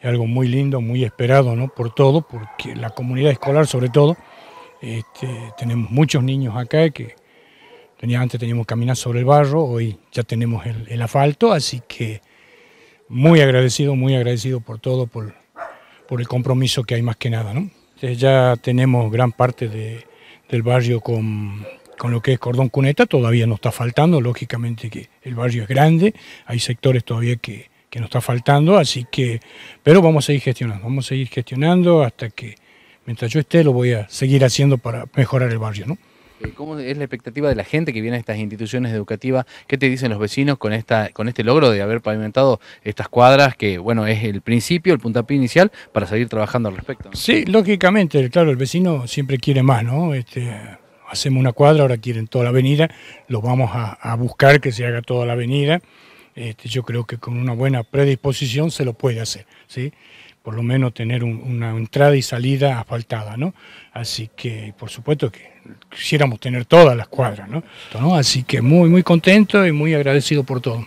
es algo muy lindo, muy esperado ¿no? por todo, porque la comunidad escolar sobre todo, este, tenemos muchos niños acá que tenía, antes teníamos que caminar sobre el barro, hoy ya tenemos el, asfalto, así que muy agradecido, muy agradecido por todo, por, el compromiso que hay más que nada. ¿no? ya tenemos gran parte del barrio con, con lo que es cordón cuneta, todavía no está faltando, lógicamente que el barrio es grande, hay sectores todavía que que nos está faltando, así que, pero vamos a seguir gestionando, vamos a seguir gestionando hasta que, mientras yo esté, lo voy a seguir haciendo para mejorar el barrio, ¿no? Eh, ¿Cómo es la expectativa de la gente que viene a estas instituciones educativas? ¿Qué te dicen los vecinos con esta, con este logro de haber pavimentado estas cuadras que, bueno, es el principio, el puntapié inicial para seguir trabajando al respecto? Sí, lógicamente, claro, el vecino siempre quiere más, ¿no? Este, hacemos una cuadra, ahora quieren toda la avenida, lo vamos a, a buscar que se haga toda la avenida. Este, yo creo que con una buena predisposición se lo puede hacer, ¿sí? por lo menos tener una entrada y salida asfaltada, ¿no? Así que, por supuesto que quisiéramos tener todas las cuadras, Así que muy, muy contento y muy agradecido por todo.